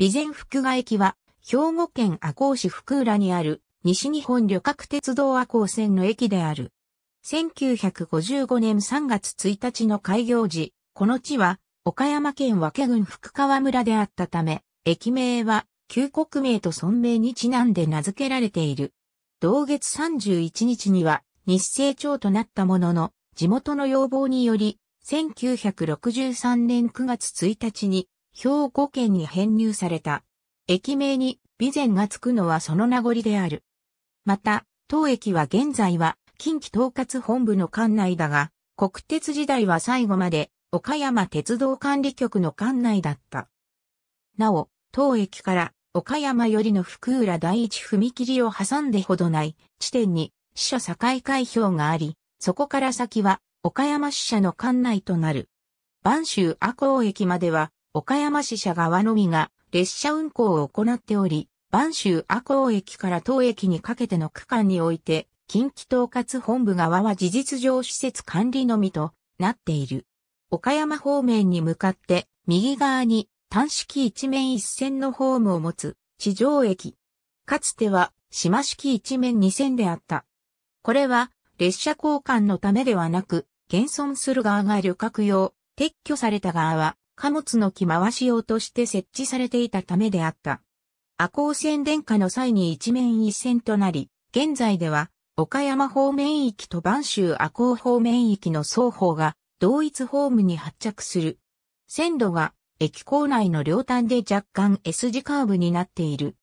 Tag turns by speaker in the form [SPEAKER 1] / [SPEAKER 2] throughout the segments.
[SPEAKER 1] 備前福賀駅は、兵庫県赤穂市福浦にある、西日本旅客鉄道赤穂線の駅である。1955年3月1日の開業時、この地は、岡山県和気郡福川村であったため、駅名は、旧国名と村名にちなんで名付けられている。同月31日には、日清町となったものの、地元の要望により、1963年9月1日に兵庫県に編入された。駅名に備前がつくのはその名残である。また、当駅は現在は近畿統括本部の管内だが、国鉄時代は最後まで岡山鉄道管理局の管内だった。なお、当駅から岡山よりの福浦第一踏切を挟んでほどない地点に支社境開票があり、そこから先は岡山支社の管内となる。播州赤港駅までは岡山支社側のみが列車運行を行っており、万州阿公駅から当駅にかけての区間において、近畿統括本部側は事実上施設管理のみとなっている。岡山方面に向かって右側に単式一面一線のホームを持つ地上駅。かつては島式一面二線であった。これは列車交換のためではなく、現存する側が旅客用、撤去された側は貨物の着回し用として設置されていたためであった。赤光線電化の際に一面一線となり、現在では、岡山方面域と播州赤光方面域の双方が同一ホームに発着する。線路が駅構内の両端で若干 S 字カーブになっている。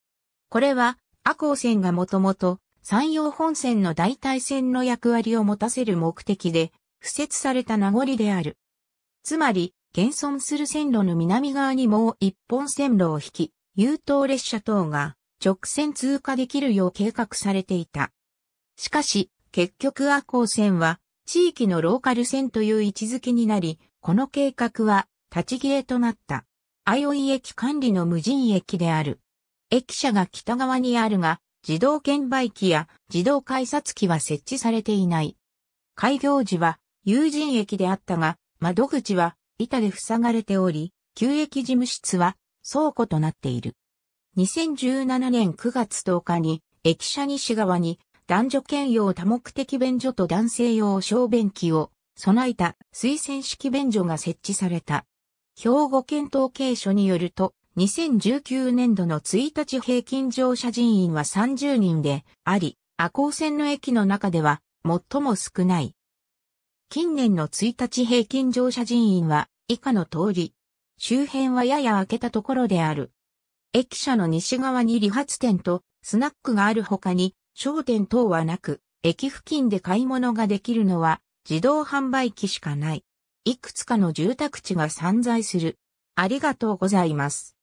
[SPEAKER 1] これは、赤光線がもともと山陽本線の代替線の役割を持たせる目的で、付設された名残である。つまり、現存する線路の南側にもう一本線路を引き、優等列車等が直線通過できるよう計画されていた。しかし、結局阿光線は地域のローカル線という位置づけになり、この計画は立ち消えとなった。相い駅管理の無人駅である。駅舎が北側にあるが、自動券売機や自動改札機は設置されていない。開業時は有人駅であったが、窓口は板で塞がれており、旧駅事務室は倉庫となっている。2017年9月10日に、駅舎西側に男女兼用多目的便所と男性用小便器を備えた推薦式便所が設置された。兵庫県統計所によると、2019年度の1日平均乗車人員は30人であり、赤光線の駅の中では最も少ない。近年の1日平均乗車人員は以下の通り、周辺はやや開けたところである。駅舎の西側に理髪店とスナックがある他に商店等はなく、駅付近で買い物ができるのは自動販売機しかない。いくつかの住宅地が散在する。ありがとうございます。